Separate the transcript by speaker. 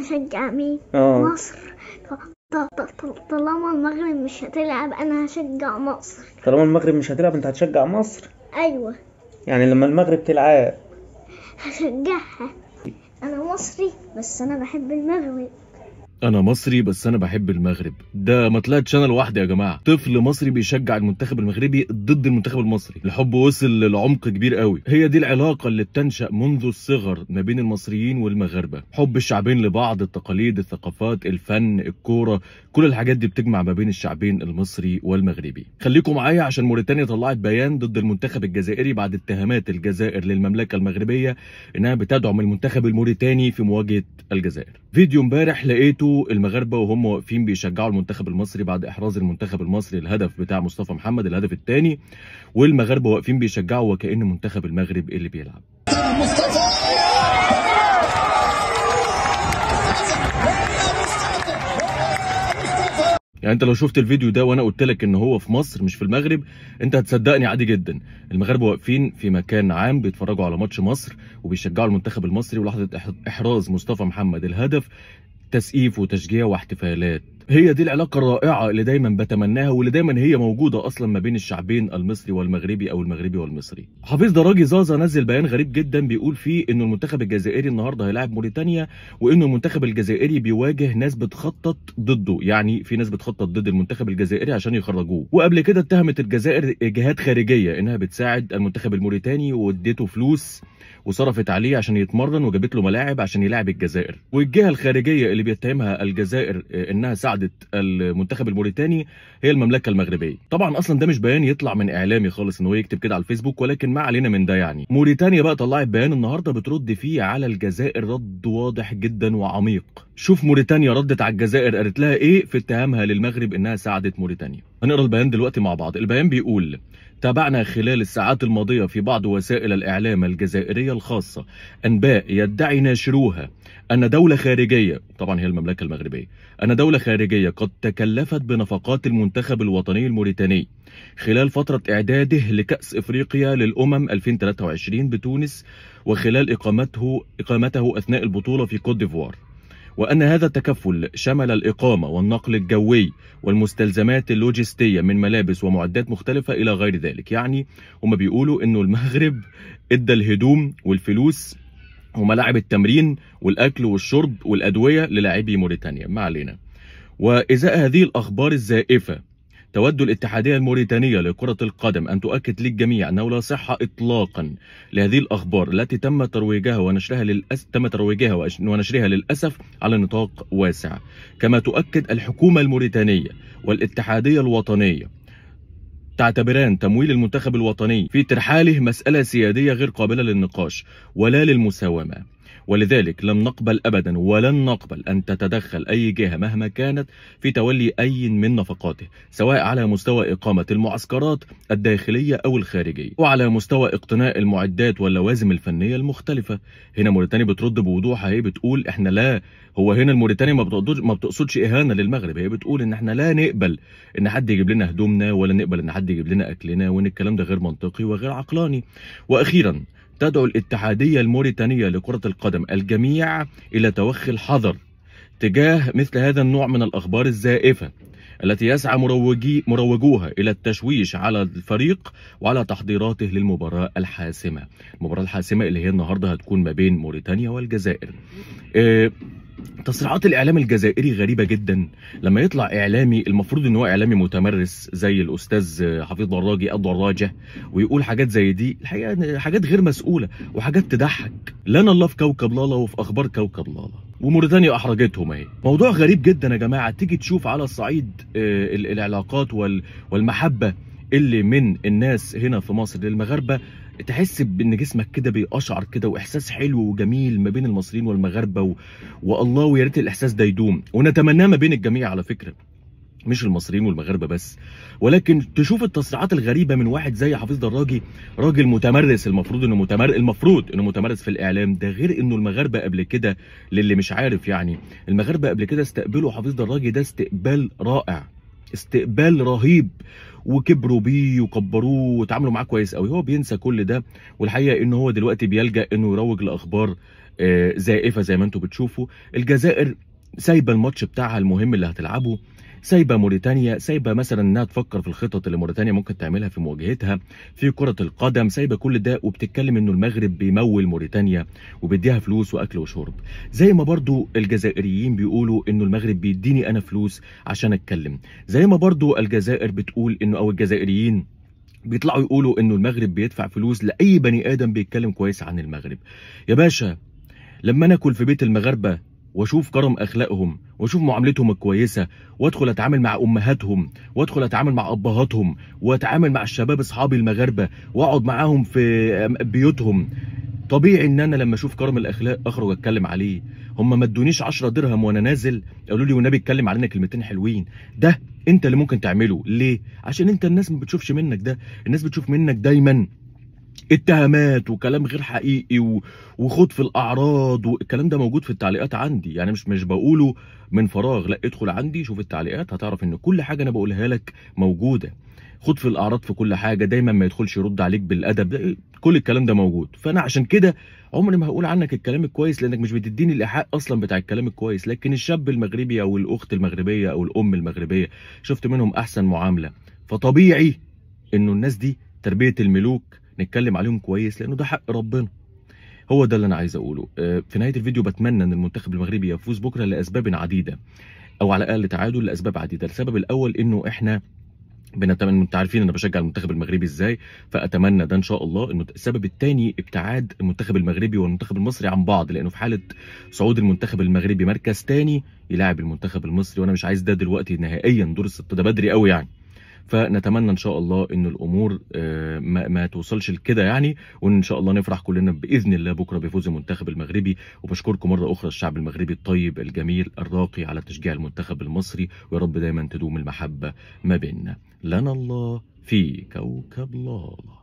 Speaker 1: هشجع مين؟ أوه. مصر طالما المغرب مش هتلعب انا هشجع مصر طالما المغرب مش هتلعب انت هتشجع مصر ايوه يعني لما المغرب تلعب هشجعها انا مصري بس انا بحب المغرب انا مصري بس انا بحب المغرب ده ما طلعتش انا لوحدي يا جماعه طفل مصري بيشجع المنتخب المغربي ضد المنتخب المصري الحب وصل لعمق كبير قوي هي دي العلاقه اللي بتنشا منذ الصغر ما بين المصريين والمغاربه حب الشعبين لبعض التقاليد الثقافات الفن الكوره كل الحاجات دي بتجمع ما بين الشعبين المصري والمغربي خليكم معايا عشان موريتانيا طلعت بيان ضد المنتخب الجزائري بعد اتهامات الجزائر للمملكه المغربيه انها بتدعم المنتخب الموريتاني في مواجهه الجزائر فيديو امبارح لقيته المغاربه وهم واقفين بيشجعوا المنتخب المصري بعد احراز المنتخب المصري الهدف بتاع مصطفى محمد الهدف الثاني والمغاربه واقفين بيشجعوا وكان منتخب المغرب اللي بيلعب يعني انت لو شفت الفيديو ده وانا قلت لك ان هو في مصر مش في المغرب انت هتصدقني عادي جدا المغاربه واقفين في مكان عام بيتفرجوا على ماتش مصر وبيشجعوا المنتخب المصري ولحظه احراز مصطفى محمد الهدف تسقيف وتشجيع واحتفالات هي دي العلاقه الرائعه اللي دايما بتمناها واللي دايما هي موجوده اصلا ما بين الشعبين المصري والمغربي او المغربي والمصري حفيظ دراجي زازا نزل بيان غريب جدا بيقول فيه انه المنتخب الجزائري النهارده هيلاعب موريتانيا وانه المنتخب الجزائري بيواجه ناس بتخطط ضده يعني في ناس بتخطط ضد المنتخب الجزائري عشان يخرجوه وقبل كده اتهمت الجزائر جهات خارجيه انها بتساعد المنتخب الموريتاني واديته فلوس وصرفت عليه عشان يتمرن وجابت له ملاعب عشان يلاعب الجزائر والجهه الخارجيه اللي بيتهمها الجزائر آه، انها ساعدت المنتخب الموريتاني هي المملكه المغربيه طبعا اصلا ده مش بيان يطلع من اعلامي خالص ان هو يكتب كده على الفيسبوك ولكن ما علينا من ده يعني موريتانيا بقى طلعت بيان النهارده بترد فيه على الجزائر رد واضح جدا وعميق شوف موريتانيا ردت على الجزائر قالت لها ايه في اتهامها للمغرب انها ساعدت موريتانيا هنقرا البيان دلوقتي مع بعض البيان بيقول تابعنا خلال الساعات الماضية في بعض وسائل الإعلام الجزائرية الخاصة أنباء يدعي ناشروها أن دولة خارجية طبعا هي المملكة المغربية أن دولة خارجية قد تكلفت بنفقات المنتخب الوطني الموريتاني خلال فترة إعداده لكأس إفريقيا للأمم 2023 بتونس وخلال إقامته, إقامته أثناء البطولة في كوت ديفوار وأن هذا التكفل شمل الإقامة والنقل الجوي والمستلزمات اللوجستية من ملابس ومعدات مختلفة إلى غير ذلك يعني هما بيقولوا أنه المغرب إدى الهدوم والفلوس وملاعب التمرين والأكل والشرب والأدوية للاعبي موريتانيا ما علينا وإزاء هذه الأخبار الزائفة تود الاتحادية الموريتانية لكرة القدم أن تؤكد للجميع أنه لا صحة إطلاقا لهذه الأخبار التي تم ترويجها ونشرها للأس... تم ترويجها ونشرها للأسف على نطاق واسع كما تؤكد الحكومة الموريتانية والاتحادية الوطنية تعتبران تمويل المنتخب الوطني في ترحاله مسألة سيادية غير قابلة للنقاش ولا للمساومة ولذلك لن نقبل أبدا ولن نقبل أن تتدخل أي جهة مهما كانت في تولي أي من نفقاته سواء على مستوى إقامة المعسكرات الداخلية أو الخارجية وعلى مستوى اقتناء المعدات واللوازم الفنية المختلفة هنا موريتانيا بترد بوضوح اهي بتقول احنا لا هو هنا الموريتانيا ما بتقصدش ما بتقصدش إهانة للمغرب هي بتقول ان احنا لا نقبل ان حد يجيب لنا هدومنا ولا نقبل ان حد يجيب لنا اكلنا وان الكلام ده غير منطقي وغير عقلاني واخيرا تدعو الاتحادية الموريتانية لكرة القدم الجميع إلى توخي الحذر تجاه مثل هذا النوع من الأخبار الزائفة التي يسعى مروجي مروجوها إلى التشويش على الفريق وعلى تحضيراته للمباراة الحاسمة المباراة الحاسمة اللي هي النهاردة هتكون ما بين موريتانيا والجزائر إيه تصريحات الاعلام الجزائري غريبه جدا لما يطلع اعلامي المفروض ان هو اعلامي متمرس زي الاستاذ حفيظ دراجي او دراجه ويقول حاجات زي دي الحقيقه حاجات غير مسؤوله وحاجات تضحك لنا الله في كوكب لالا وفي اخبار كوكب لالا وموريتانيا احرجتهم اهي موضوع غريب جدا يا جماعه تيجي تشوف على الصعيد آه، العلاقات والمحبه اللي من الناس هنا في مصر للمغاربه تحس بان جسمك كده بيقشعر كده واحساس حلو وجميل ما بين المصريين والمغاربه و... والله ويا ريت الاحساس ده يدوم ونتمناه ما بين الجميع على فكره مش المصريين والمغاربه بس ولكن تشوف التصريحات الغريبه من واحد زي حفيظ دراجي راجل متمرس المفروض انه متمرس المفروض انه متمرس في الاعلام ده غير انه المغاربه قبل كده للي مش عارف يعني المغاربه قبل كده استقبلوا حفيظ دراجي ده استقبال رائع استقبال رهيب وكبروا بيه وكبروه وتعاملوا معاه كويس قوي هو بينسى كل ده والحقيقه ان هو دلوقتي بيلجا انه يروج لاخبار آه، زائفه زي ما انتم بتشوفوا الجزائر سايبه الماتش بتاعها المهم اللي هتلعبه سايبه موريتانيا سايبه مثلا انها تفكر في الخطط اللي موريتانيا ممكن تعملها في مواجهتها في كره القدم سايبه كل ده وبتتكلم انه المغرب بيمول موريتانيا وبيديها فلوس واكل وشرب زي ما برضو الجزائريين بيقولوا انه المغرب بيديني انا فلوس عشان اتكلم زي ما برضو الجزائر بتقول انه او الجزائريين بيطلعوا يقولوا انه المغرب بيدفع فلوس لاي بني ادم بيتكلم كويس عن المغرب يا باشا لما انا اكل في بيت المغاربه واشوف كرم اخلاقهم واشوف معاملتهم الكويسه وادخل اتعامل مع امهاتهم وادخل اتعامل مع ابهاتهم واتعامل مع الشباب اصحابي المغاربه واقعد معاهم في بيوتهم طبيعي ان انا لما اشوف كرم الاخلاق اخرج اتكلم عليه هم ما ادونيش 10 درهم وانا نازل قالوا لي والنبي اتكلم علينا كلمتين حلوين ده انت اللي ممكن تعمله ليه عشان انت الناس ما بتشوفش منك ده الناس بتشوف منك دايما اتهامات وكلام غير حقيقي وخد في الاعراض والكلام ده موجود في التعليقات عندي يعني مش مش بقوله من فراغ لا ادخل عندي شوف التعليقات هتعرف ان كل حاجه انا بقولها لك موجوده خد في الاعراض في كل حاجه دايما ما يدخلش يرد عليك بالادب كل الكلام ده موجود فانا عشان كده عمري ما هقول عنك الكلام الكويس لانك مش بتديني الايحاء اصلا بتاع الكلام الكويس لكن الشاب المغربي او الاخت المغربيه او الام المغربيه شفت منهم احسن معامله فطبيعي انه الناس دي تربيه الملوك نتكلم عليهم كويس لانه ده حق ربنا هو ده اللي انا عايز اقوله آه، في نهايه الفيديو بتمنى ان المنتخب المغربي يفوز بكره لاسباب عديده او على الاقل تعادل لاسباب عديده السبب الاول انه احنا بنتمنى انتم عارفين انا بشجع المنتخب المغربي ازاي فاتمنى ده ان شاء الله انه السبب الثاني ابتعاد المنتخب المغربي والمنتخب المصري عن بعض لانه في حاله صعود المنتخب المغربي مركز ثاني يلاعب المنتخب المصري وانا مش عايز ده دلوقتي نهائيا دور الست ده بدري قوي يعني فنتمنى ان شاء الله ان الامور آه، ما, ما توصلش لكده يعني وان شاء الله نفرح كلنا باذن الله بكره بفوز المنتخب المغربي وبشكركم مره اخرى الشعب المغربي الطيب الجميل الراقي على تشجيع المنتخب المصري ويا رب دايما تدوم المحبه ما بيننا لنا الله في كوكب الله